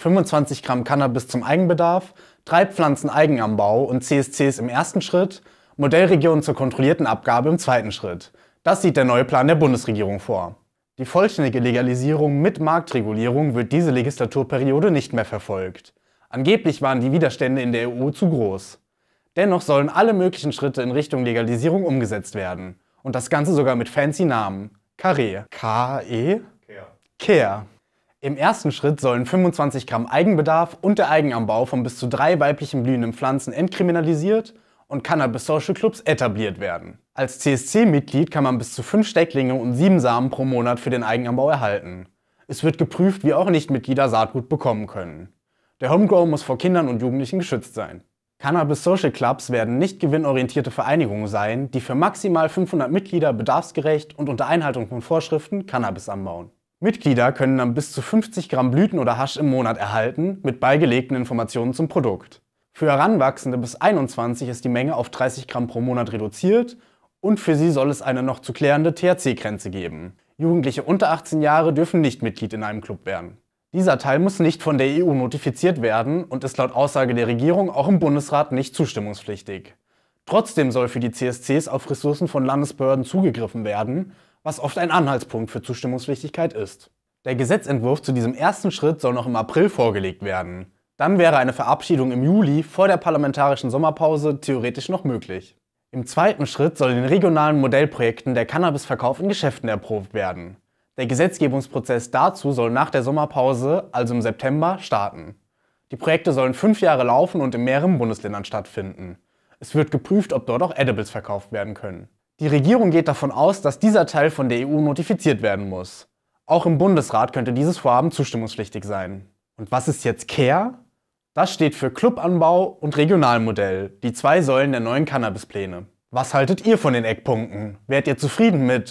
25 Gramm Cannabis zum Eigenbedarf, drei Pflanzen Eigenanbau und CSCs im ersten Schritt, Modellregion zur kontrollierten Abgabe im zweiten Schritt. Das sieht der neue Plan der Bundesregierung vor. Die vollständige Legalisierung mit Marktregulierung wird diese Legislaturperiode nicht mehr verfolgt. Angeblich waren die Widerstände in der EU zu groß. Dennoch sollen alle möglichen Schritte in Richtung Legalisierung umgesetzt werden. Und das Ganze sogar mit fancy Namen. Carré. K-E? Care. Care. Im ersten Schritt sollen 25 Gramm Eigenbedarf und der Eigenanbau von bis zu drei weiblichen blühenden Pflanzen entkriminalisiert und Cannabis Social Clubs etabliert werden. Als CSC-Mitglied kann man bis zu fünf Stecklinge und sieben Samen pro Monat für den Eigenanbau erhalten. Es wird geprüft, wie auch Nichtmitglieder Saatgut bekommen können. Der Homegrow muss vor Kindern und Jugendlichen geschützt sein. Cannabis Social Clubs werden nicht gewinnorientierte Vereinigungen sein, die für maximal 500 Mitglieder bedarfsgerecht und unter Einhaltung von Vorschriften Cannabis anbauen. Mitglieder können dann bis zu 50 Gramm Blüten oder Hasch im Monat erhalten, mit beigelegten Informationen zum Produkt. Für Heranwachsende bis 21 ist die Menge auf 30 Gramm pro Monat reduziert und für sie soll es eine noch zu klärende THC-Grenze geben. Jugendliche unter 18 Jahre dürfen nicht Mitglied in einem Club werden. Dieser Teil muss nicht von der EU notifiziert werden und ist laut Aussage der Regierung auch im Bundesrat nicht zustimmungspflichtig. Trotzdem soll für die CSCs auf Ressourcen von Landesbehörden zugegriffen werden, was oft ein Anhaltspunkt für Zustimmungswichtigkeit ist. Der Gesetzentwurf zu diesem ersten Schritt soll noch im April vorgelegt werden. Dann wäre eine Verabschiedung im Juli vor der parlamentarischen Sommerpause theoretisch noch möglich. Im zweiten Schritt soll in regionalen Modellprojekten der Cannabisverkauf in Geschäften erprobt werden. Der Gesetzgebungsprozess dazu soll nach der Sommerpause, also im September, starten. Die Projekte sollen fünf Jahre laufen und in mehreren Bundesländern stattfinden. Es wird geprüft, ob dort auch Edibles verkauft werden können. Die Regierung geht davon aus, dass dieser Teil von der EU notifiziert werden muss. Auch im Bundesrat könnte dieses Vorhaben zustimmungspflichtig sein. Und was ist jetzt CARE? Das steht für Clubanbau und Regionalmodell, die zwei Säulen der neuen Cannabispläne. Was haltet ihr von den Eckpunkten? Wärt ihr zufrieden mit?